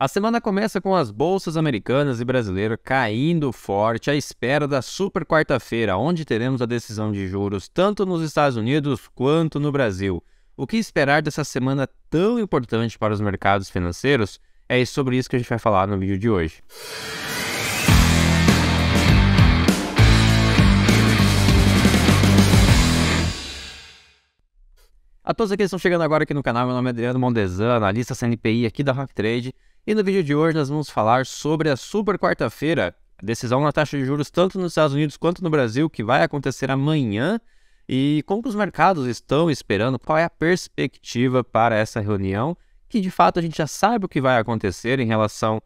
A semana começa com as bolsas americanas e brasileiras caindo forte à espera da super quarta-feira, onde teremos a decisão de juros tanto nos Estados Unidos quanto no Brasil. O que esperar dessa semana tão importante para os mercados financeiros? É sobre isso que a gente vai falar no vídeo de hoje. A todos aqueles que estão chegando agora aqui no canal, meu nome é Adriano Mondezan, analista CNPI aqui da Rock Trade, e no vídeo de hoje nós vamos falar sobre a super quarta-feira, a decisão na taxa de juros tanto nos Estados Unidos quanto no Brasil, que vai acontecer amanhã, e como os mercados estão esperando, qual é a perspectiva para essa reunião, que de fato a gente já sabe o que vai acontecer em relação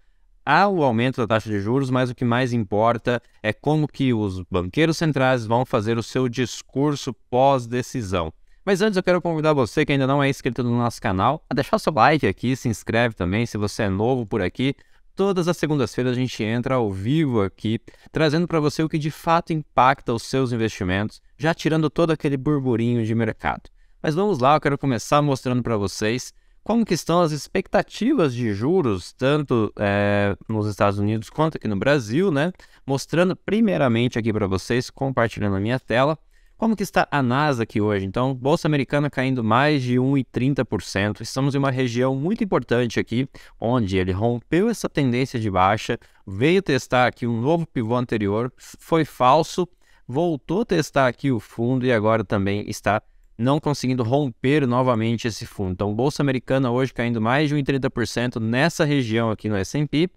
ao aumento da taxa de juros, mas o que mais importa é como que os banqueiros centrais vão fazer o seu discurso pós-decisão. Mas antes eu quero convidar você que ainda não é inscrito no nosso canal a deixar seu like aqui, se inscreve também se você é novo por aqui. Todas as segundas-feiras a gente entra ao vivo aqui, trazendo para você o que de fato impacta os seus investimentos, já tirando todo aquele burburinho de mercado. Mas vamos lá, eu quero começar mostrando para vocês como que estão as expectativas de juros, tanto é, nos Estados Unidos quanto aqui no Brasil, né? Mostrando primeiramente aqui para vocês, compartilhando a minha tela, como que está a NASA aqui hoje? Então, bolsa americana caindo mais de 1,30%. Estamos em uma região muito importante aqui, onde ele rompeu essa tendência de baixa, veio testar aqui um novo pivô anterior, foi falso, voltou a testar aqui o fundo e agora também está não conseguindo romper novamente esse fundo. Então, bolsa americana hoje caindo mais de 1,30% nessa região aqui no S&P.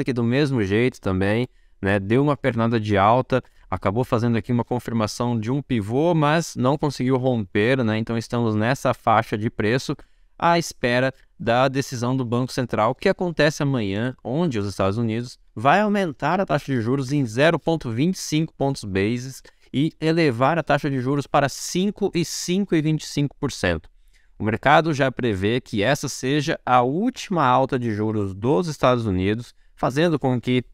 aqui do mesmo jeito também, né? Deu uma pernada de alta, acabou fazendo aqui uma confirmação de um pivô, mas não conseguiu romper, né? Então estamos nessa faixa de preço à espera da decisão do Banco Central, que acontece amanhã, onde os Estados Unidos vai aumentar a taxa de juros em 0,25 pontos bases e elevar a taxa de juros para 5 e cento. O mercado já prevê que essa seja a última alta de juros dos Estados Unidos, fazendo com que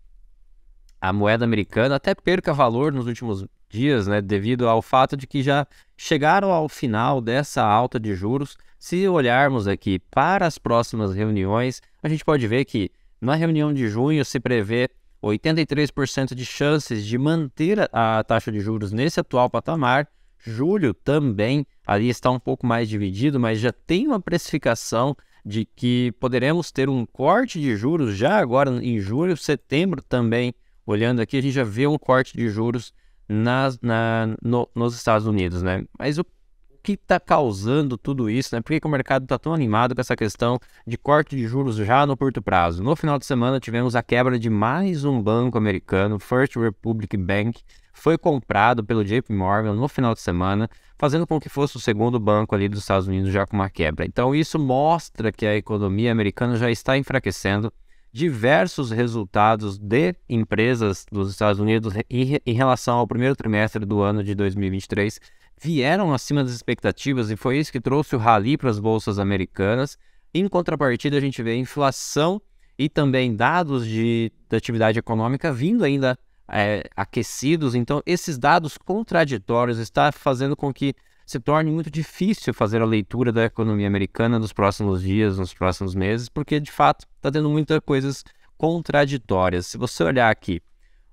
a moeda americana até perca valor nos últimos dias, né, devido ao fato de que já chegaram ao final dessa alta de juros. Se olharmos aqui para as próximas reuniões, a gente pode ver que na reunião de junho se prevê 83% de chances de manter a taxa de juros nesse atual patamar. Julho também ali está um pouco mais dividido, mas já tem uma precificação de que poderemos ter um corte de juros já agora em julho, setembro também olhando aqui, a gente já vê um corte de juros nas, na, no, nos Estados Unidos, né? Mas o que está causando tudo isso, né? Por que, que o mercado está tão animado com essa questão de corte de juros já no curto prazo? No final de semana tivemos a quebra de mais um banco americano, First Republic Bank, foi comprado pelo JP Morgan no final de semana, fazendo com que fosse o segundo banco ali dos Estados Unidos já com uma quebra. Então isso mostra que a economia americana já está enfraquecendo diversos resultados de empresas dos Estados Unidos em relação ao primeiro trimestre do ano de 2023 vieram acima das expectativas e foi isso que trouxe o rally para as bolsas americanas. Em contrapartida, a gente vê inflação e também dados de, de atividade econômica vindo ainda é, aquecidos. Então, esses dados contraditórios está fazendo com que se torne muito difícil fazer a leitura da economia americana nos próximos dias, nos próximos meses, porque de fato está tendo muitas coisas contraditórias. Se você olhar aqui,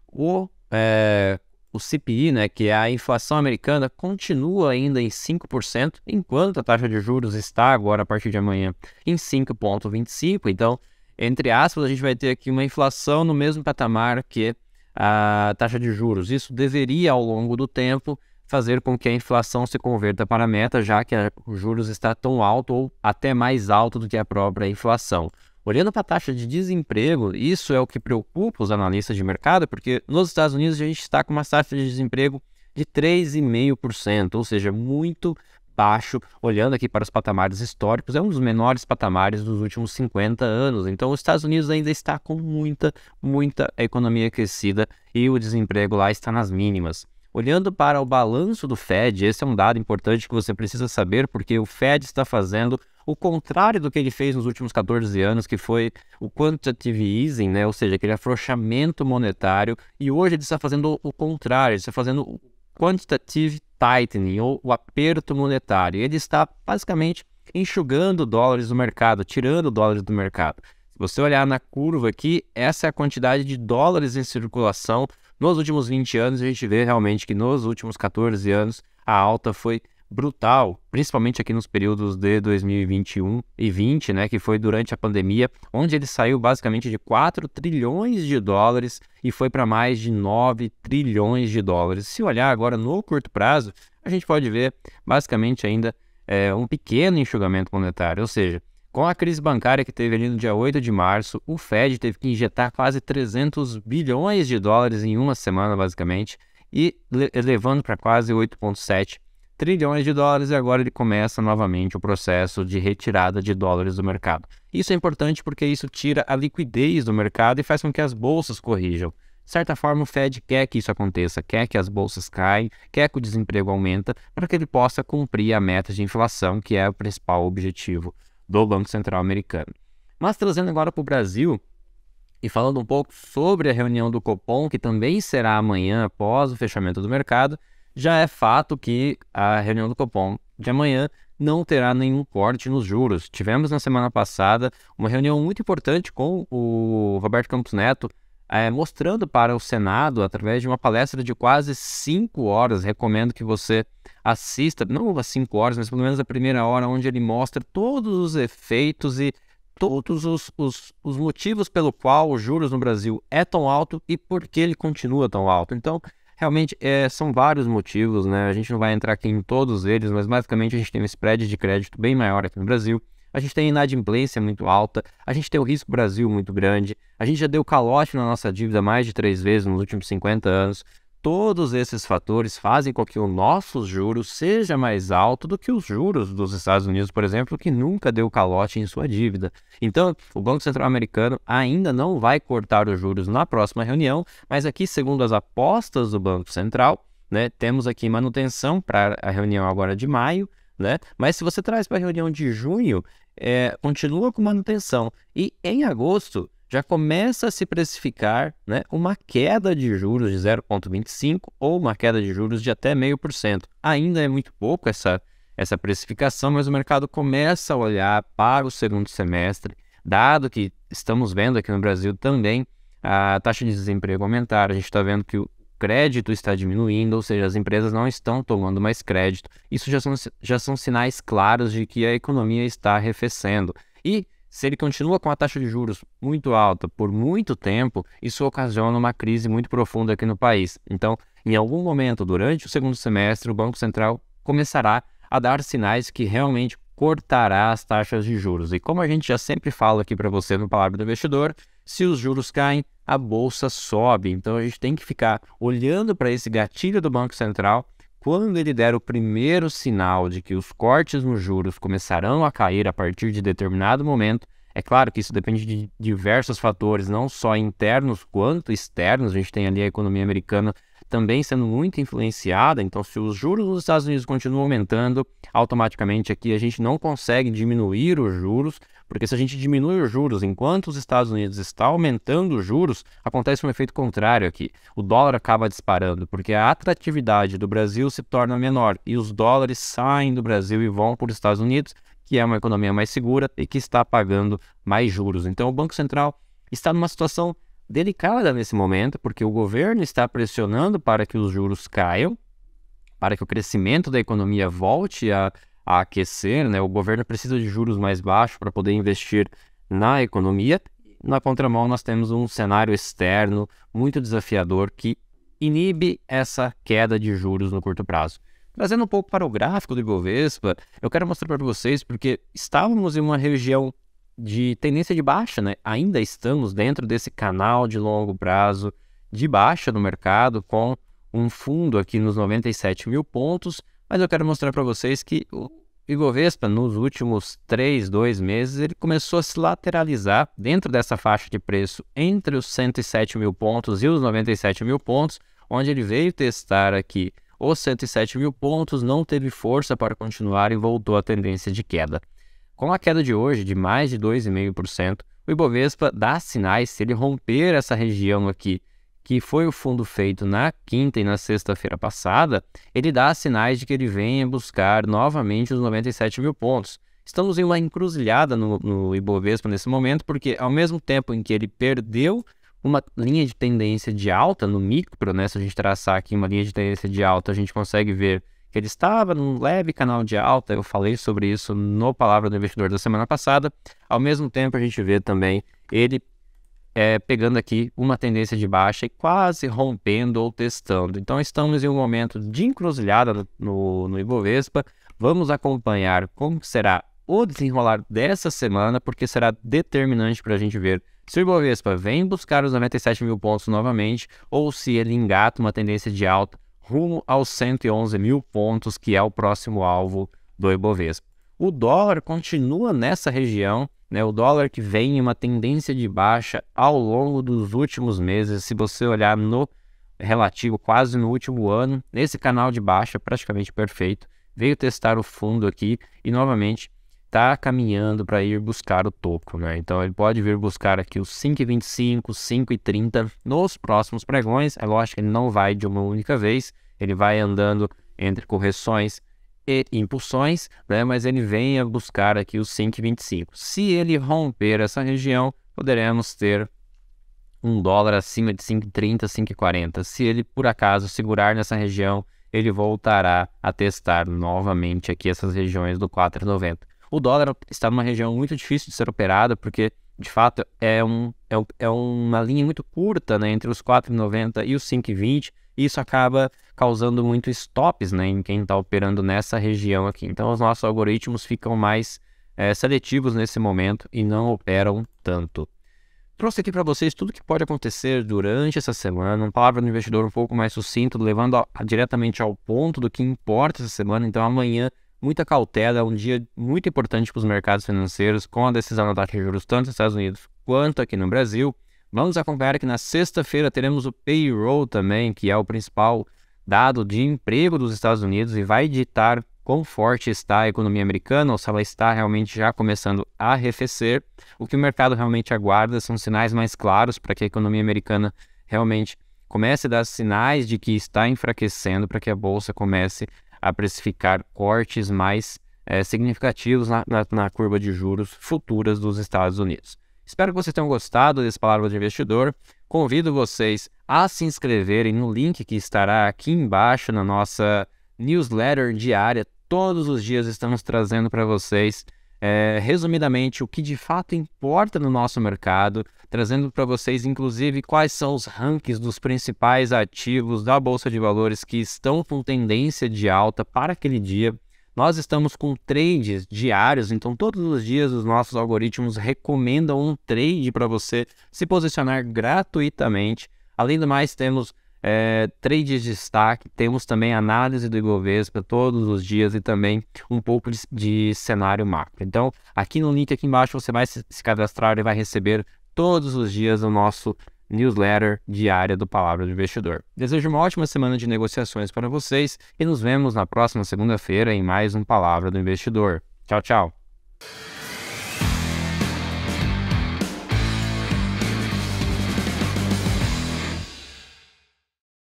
o, é, o CPI, né, que é a inflação americana, continua ainda em 5%, enquanto a taxa de juros está agora, a partir de amanhã, em 5,25%. Então, entre aspas, a gente vai ter aqui uma inflação no mesmo patamar que a taxa de juros. Isso deveria, ao longo do tempo, fazer com que a inflação se converta para a meta, já que os juros está tão alto ou até mais alto do que a própria inflação. Olhando para a taxa de desemprego, isso é o que preocupa os analistas de mercado, porque nos Estados Unidos a gente está com uma taxa de desemprego de 3,5%, ou seja, muito baixo, olhando aqui para os patamares históricos, é um dos menores patamares dos últimos 50 anos. Então, os Estados Unidos ainda está com muita, muita economia aquecida e o desemprego lá está nas mínimas. Olhando para o balanço do Fed, esse é um dado importante que você precisa saber, porque o Fed está fazendo o contrário do que ele fez nos últimos 14 anos, que foi o quantitative easing, né? ou seja, aquele afrouxamento monetário, e hoje ele está fazendo o contrário, ele está fazendo o quantitative tightening, ou o aperto monetário. Ele está basicamente enxugando dólares do mercado, tirando dólares do mercado. Se você olhar na curva aqui, essa é a quantidade de dólares em circulação nos últimos 20 anos, a gente vê realmente que nos últimos 14 anos a alta foi brutal, principalmente aqui nos períodos de 2021 e 20, né, que foi durante a pandemia, onde ele saiu basicamente de 4 trilhões de dólares e foi para mais de 9 trilhões de dólares. Se olhar agora no curto prazo, a gente pode ver basicamente ainda é, um pequeno enxugamento monetário, ou seja, com a crise bancária que teve ali no dia 8 de março, o Fed teve que injetar quase 300 bilhões de dólares em uma semana, basicamente, e levando para quase 8,7 trilhões de dólares, e agora ele começa novamente o processo de retirada de dólares do mercado. Isso é importante porque isso tira a liquidez do mercado e faz com que as bolsas corrijam. De certa forma, o Fed quer que isso aconteça, quer que as bolsas caem, quer que o desemprego aumenta, para que ele possa cumprir a meta de inflação, que é o principal objetivo do Banco Central americano. Mas trazendo agora para o Brasil e falando um pouco sobre a reunião do Copom, que também será amanhã após o fechamento do mercado, já é fato que a reunião do Copom de amanhã não terá nenhum corte nos juros. Tivemos na semana passada uma reunião muito importante com o Roberto Campos Neto, é, mostrando para o Senado, através de uma palestra de quase cinco horas. Recomendo que você assista, não as cinco horas, mas pelo menos a primeira hora, onde ele mostra todos os efeitos e todos os, os, os motivos pelo qual os juros no Brasil é tão alto e por que ele continua tão alto. Então, realmente é, são vários motivos, né? A gente não vai entrar aqui em todos eles, mas basicamente a gente tem um spread de crédito bem maior aqui no Brasil a gente tem inadimplência muito alta, a gente tem o risco Brasil muito grande, a gente já deu calote na nossa dívida mais de três vezes nos últimos 50 anos. Todos esses fatores fazem com que o nosso juros seja mais alto do que os juros dos Estados Unidos, por exemplo, que nunca deu calote em sua dívida. Então, o Banco Central Americano ainda não vai cortar os juros na próxima reunião, mas aqui, segundo as apostas do Banco Central, né, temos aqui manutenção para a reunião agora de maio, né? Mas se você traz para a reunião de junho, é, continua com manutenção. E em agosto já começa a se precificar né, uma queda de juros de 0,25 ou uma queda de juros de até meio por cento. Ainda é muito pouco essa, essa precificação, mas o mercado começa a olhar para o segundo semestre, dado que estamos vendo aqui no Brasil também a taxa de desemprego aumentar, a gente está vendo que o crédito está diminuindo, ou seja, as empresas não estão tomando mais crédito. Isso já são, já são sinais claros de que a economia está arrefecendo. E se ele continua com a taxa de juros muito alta por muito tempo, isso ocasiona uma crise muito profunda aqui no país. Então, em algum momento durante o segundo semestre, o Banco Central começará a dar sinais que realmente cortará as taxas de juros. E como a gente já sempre fala aqui para você no Palavra do Investidor, se os juros caem, a bolsa sobe. Então a gente tem que ficar olhando para esse gatilho do Banco Central. Quando ele der o primeiro sinal de que os cortes nos juros começarão a cair a partir de determinado momento, é claro que isso depende de diversos fatores, não só internos quanto externos. A gente tem ali a economia americana também sendo muito influenciada. Então, se os juros dos Estados Unidos continuam aumentando, automaticamente aqui a gente não consegue diminuir os juros, porque se a gente diminui os juros enquanto os Estados Unidos está aumentando os juros, acontece um efeito contrário aqui. O dólar acaba disparando, porque a atratividade do Brasil se torna menor e os dólares saem do Brasil e vão para os Estados Unidos, que é uma economia mais segura e que está pagando mais juros. Então, o Banco Central está numa situação delicada nesse momento, porque o governo está pressionando para que os juros caiam, para que o crescimento da economia volte a, a aquecer. Né? O governo precisa de juros mais baixos para poder investir na economia. Na contramão, nós temos um cenário externo muito desafiador que inibe essa queda de juros no curto prazo. Trazendo um pouco para o gráfico do Ibovespa, eu quero mostrar para vocês porque estávamos em uma região de tendência de baixa, né? Ainda estamos dentro desse canal de longo prazo de baixa no mercado com um fundo aqui nos 97 mil pontos, mas eu quero mostrar para vocês que o Ibovespa nos últimos 3, 2 meses ele começou a se lateralizar dentro dessa faixa de preço entre os 107 mil pontos e os 97 mil pontos, onde ele veio testar aqui os 107 mil pontos, não teve força para continuar e voltou à tendência de queda. Com a queda de hoje de mais de 2,5%, o Ibovespa dá sinais se ele romper essa região aqui, que foi o fundo feito na quinta e na sexta-feira passada, ele dá sinais de que ele venha buscar novamente os 97 mil pontos. Estamos em uma encruzilhada no, no Ibovespa nesse momento, porque ao mesmo tempo em que ele perdeu uma linha de tendência de alta no micro, né? Se a gente traçar aqui uma linha de tendência de alta, a gente consegue ver que ele estava num leve canal de alta. Eu falei sobre isso no Palavra do Investidor da semana passada. Ao mesmo tempo, a gente vê também ele é, pegando aqui uma tendência de baixa e quase rompendo ou testando. Então, estamos em um momento de encruzilhada no, no, no Ibovespa. Vamos acompanhar como será o desenrolar dessa semana, porque será determinante para a gente ver se o Ibovespa vem buscar os 97 mil pontos novamente ou se ele engata uma tendência de alta rumo aos 111 mil pontos, que é o próximo alvo do Ibovespa. O dólar continua nessa região, né? o dólar que vem em uma tendência de baixa ao longo dos últimos meses. Se você olhar no relativo, quase no último ano, nesse canal de baixa é praticamente perfeito, veio testar o fundo aqui e novamente está caminhando para ir buscar o topo, né? Então ele pode vir buscar aqui os 5,25, 5,30 nos próximos pregões. É lógico que ele não vai de uma única vez, ele vai andando entre correções e impulsões, né? Mas ele vem a buscar aqui os 5,25. Se ele romper essa região, poderemos ter um dólar acima de 5,30, 5,40. Se ele por acaso segurar nessa região, ele voltará a testar novamente aqui essas regiões do 4,90. O dólar está numa região muito difícil de ser operada, porque, de fato, é, um, é, é uma linha muito curta né, entre os 4,90 e os 5,20. E isso acaba causando muito stops né, em quem está operando nessa região aqui. Então, os nossos algoritmos ficam mais é, seletivos nesse momento e não operam tanto. Trouxe aqui para vocês tudo o que pode acontecer durante essa semana, uma palavra do investidor um pouco mais sucinto, levando a, a, diretamente ao ponto do que importa essa semana. Então, amanhã muita cautela, é um dia muito importante para os mercados financeiros, com a decisão da taxa de juros tanto nos Estados Unidos quanto aqui no Brasil. Vamos acompanhar que na sexta-feira teremos o payroll também, que é o principal dado de emprego dos Estados Unidos e vai ditar quão forte está a economia americana ou se ela está realmente já começando a arrefecer. O que o mercado realmente aguarda são sinais mais claros para que a economia americana realmente comece a dar sinais de que está enfraquecendo para que a bolsa comece a precificar cortes mais é, significativos na, na, na curva de juros futuras dos Estados Unidos. Espero que vocês tenham gostado desse Palavra de Investidor. Convido vocês a se inscreverem no link que estará aqui embaixo na nossa newsletter diária. Todos os dias estamos trazendo para vocês é, resumidamente o que de fato importa no nosso mercado, trazendo para vocês, inclusive, quais são os rankings dos principais ativos da Bolsa de Valores que estão com tendência de alta para aquele dia. Nós estamos com trades diários, então todos os dias os nossos algoritmos recomendam um trade para você se posicionar gratuitamente. Além do mais, temos é, trades de destaque, temos também análise do Ibovespa todos os dias e também um pouco de, de, cenário macro. Então, aqui no link aqui embaixo você vai se, cadastrar e vai receber todos os dias o nosso newsletter diária do Palavra do Investidor. Desejo uma ótima semana de negociações para vocês e nos vemos na próxima segunda-feira em mais um Palavra do Investidor. Tchau, tchau.